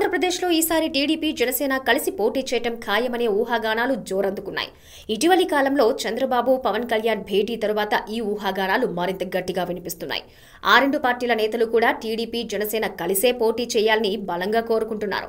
ఆంధ్రప్రదేశ్లో ఈసారి టీడీపీ జనసేన కలిసి పోటీ చేయటం ఖాయమనే ఊహాగానాలు జోరందుకున్నాయి ఇటీవలి కాలంలో చంద్రబాబు పవన్ కళ్యాణ్ భేటీ తరువాత ఈ ఊహాగానాలు మరింత గట్టిగా వినిపిస్తున్నాయి ఆ రెండు పార్టీల నేతలు కూడా టీడీపీ జనసేన కలిసే పోటీ చేయాలని బలంగా కోరుకుంటున్నారు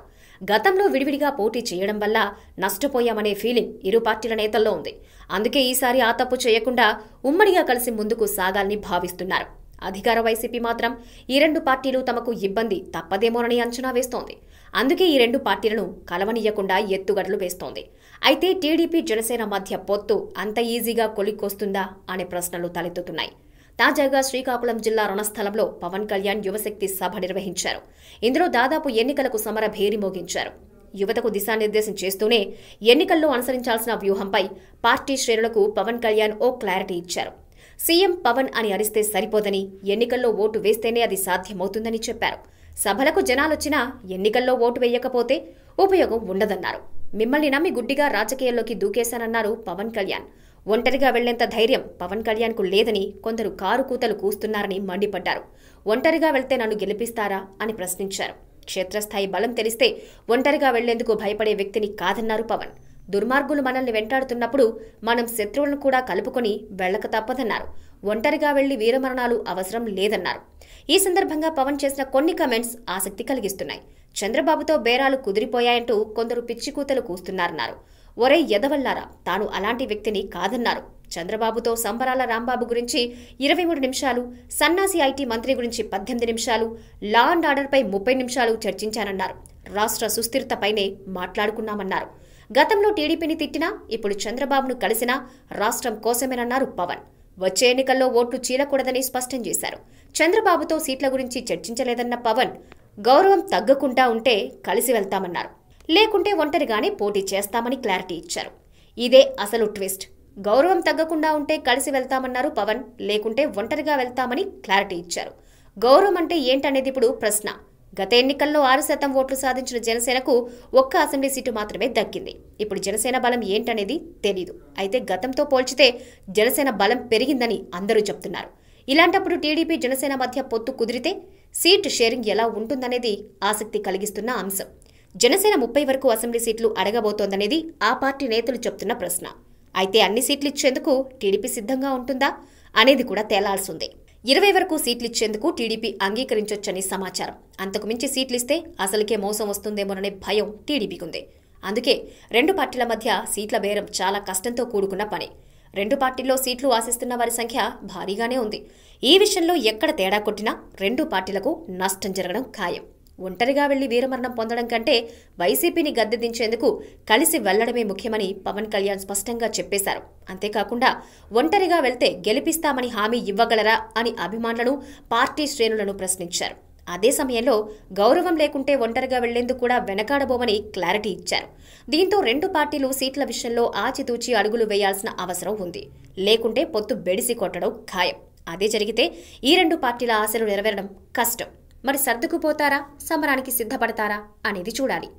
గతంలో విడివిడిగా పోటీ చేయడం వల్ల నష్టపోయామనే ఫీలింగ్ ఇరు పార్టీల నేతల్లో ఉంది అందుకే ఈసారి ఆ తప్పు చేయకుండా ఉమ్మడిగా కలిసి ముందుకు సాగాలని భావిస్తున్నారు అధికార వైసీపీ మాత్రం ఈ రెండు పార్టీలు తమకు ఇబ్బంది తప్పదేమోనని అంచనా వేస్తోంది అందుకే ఈ రెండు పార్టీలను కలవనీయకుండా ఎత్తుగడలు వేస్తోంది అయితే టీడీపీ జనసేన మధ్య పొత్తు అంత ఈజీగా కొలిక్కొస్తుందా అనే ప్రశ్నలు తలెత్తుతున్నాయి తాజాగా శ్రీకాకుళం జిల్లా రుణస్థలంలో పవన్ కళ్యాణ్ యువశక్తి సభ నిర్వహించారు ఇందులో దాదాపు ఎన్నికలకు సమర భేరి మోగించారు యువతకు దిశానిర్దేశం చేస్తూనే ఎన్నికల్లో అనుసరించాల్సిన వ్యూహంపై పార్టీ శ్రేణులకు పవన్ కళ్యాణ్ ఓ క్లారిటీ ఇచ్చారు సీఎం పవన్ అని అరిస్తే సరిపోదని ఎన్నికల్లో ఓటు వేస్తేనే అది సాధ్యమవుతుందని చెప్పారు సభలకు జనాలొచ్చినా ఎన్నికల్లో ఓటు వేయకపోతే ఉపయోగం ఉండదన్నారు మిమ్మల్ని నమ్మి గుడ్డిగా రాజకీయాల్లోకి దూకేశానన్నారు పవన్ కళ్యాణ్ ఒంటరిగా వెళ్లేంత ధైర్యం పవన్ కళ్యాణ్కు లేదని కొందరు కారు కూతలు కూస్తున్నారని మండిపడ్డారు ఒంటరిగా వెళ్తే నన్ను గెలిపిస్తారా అని ప్రశ్నించారు క్షేత్రస్థాయి బలం తెలిస్తే ఒంటరిగా వెళ్లేందుకు భయపడే వ్యక్తిని కాదన్నారు పవన్ దుర్మార్గులు మనల్ని వెంటాడుతున్నప్పుడు మనం శత్రువులను కూడా కలుపుకొని వెళ్లక తప్పదన్నారు ఒంటరిగా వెళ్లి వీరమరణాలు అవసరం లేదన్నారు ఈ సందర్భంగా పవన్ చేసిన కొన్ని కమెంట్స్ ఆసక్తి కలిగిస్తున్నాయి చంద్రబాబుతో బేరాలు కుదిరిపోయాయంటూ కొందరు పిచ్చికూతలు కూస్తున్నారన్నారు ఒరే ఎదవల్లారా తాను అలాంటి వ్యక్తిని కాదన్నారు చంద్రబాబుతో సంబరాల రాంబాబు గురించి ఇరవై మూడు నిమిషాలు సన్నాసి ఐటీ మంత్రి గురించి పద్దెనిమిది నిమిషాలు లా అండ్ ఆర్డర్పై ముప్పై నిమిషాలు చర్చించానన్నారు రాష్ట్ర సుస్థిరతపైనే మాట్లాడుకున్నామన్నారు గతంలో టీడీపీని తిట్టినా ఇప్పుడు చంద్రబాబును కలిసినా రాష్ట్రం కోసమేనన్నారు పవన్ వచ్చే ఎన్నికల్లో ఓట్లు చీలకూడదని స్పష్టం చేశారు చంద్రబాబుతో సీట్ల గురించి చర్చించలేదన్న పవన్ గౌరవం తగ్గకుండా ఉంటే కలిసి వెళ్తామన్నారు లేకుంటే ఒంటరిగానే పోటీ చేస్తామని క్లారిటీ ఇచ్చారు ఇదే అసలు ట్విస్ట్ గౌరవం తగ్గకుండా ఉంటే కలిసి వెళ్తామన్నారు పవన్ లేకుంటే ఒంటరిగా వెళ్తామని క్లారిటీ ఇచ్చారు గౌరవం అంటే ఏంటనేది ఇప్పుడు ప్రశ్న గత ఎన్నికల్లో ఆరు శాతం ఓట్లు సాధించిన జనసేనకు ఒక్క అసెంబ్లీ సీటు మాత్రమే దక్కింది ఇప్పుడు జనసేన బలం ఏంటనేది తెలీదు అయితే గతంతో పోల్చితే జనసేన బలం పెరిగిందని అందరూ చెప్తున్నారు ఇలాంటప్పుడు టీడీపీ జనసేన మధ్య పొత్తు కుదిరితే సీట్ షేరింగ్ ఎలా ఉంటుందనేది ఆసక్తి కలిగిస్తున్న అంశం జనసేన ముప్పై వరకు అసెంబ్లీ సీట్లు అడగబోతోందనేది ఆ పార్టీ నేతలు చెప్తున్న ప్రశ్న అయితే అన్ని సీట్లు ఇచ్చేందుకు టీడీపీ సిద్ధంగా ఉంటుందా అనేది కూడా తేలాల్సిందే ఇరవై వరకు సీట్లు ఇచ్చేందుకు టీడీపీ అంగీకరించొచ్చని సమాచారం అంతకు మించి సీట్లిస్తే అసలుకే మోసం వస్తుందేమోననే భయం టీడీపీకి ఉంది అందుకే రెండు పార్టీల మధ్య సీట్ల బేరం చాలా కష్టంతో కూడుకున్న పని రెండు పార్టీల్లో సీట్లు ఆశిస్తున్న వారి సంఖ్య భారీగానే ఉంది ఈ విషయంలో ఎక్కడ తేడా కొట్టినా రెండు పార్టీలకు నష్టం జరగడం ఖాయం ఒంటరిగా వెళ్లి వీరమరణం పొందడం కంటే వైసీపీని గద్దెదించేందుకు కలిసి వెళ్లడమే ముఖ్యమని పవన్ కళ్యాణ్ స్పష్టంగా చెప్పేశారు అంతేకాకుండా ఒంటరిగా వెళ్తే గెలిపిస్తామని హామీ ఇవ్వగలరా అని అభిమానులను పార్టీ శ్రేణులను ప్రశ్నించారు అదే సమయంలో గౌరవం లేకుంటే ఒంటరిగా వెళ్లేందుకు కూడా వెనకాడబోమని క్లారిటీ ఇచ్చారు దీంతో రెండు పార్టీలు సీట్ల విషయంలో ఆచితూచి అడుగులు వేయాల్సిన అవసరం ఉంది లేకుంటే పొత్తు బెడిసి కొట్టడం ఖాయం అదే జరిగితే ఈ రెండు పార్టీల ఆశలు నెరవేరడం కష్టం మరి సర్దుకుపోతారా సమరానికి సిద్ధపడతారా అనేది చూడాలి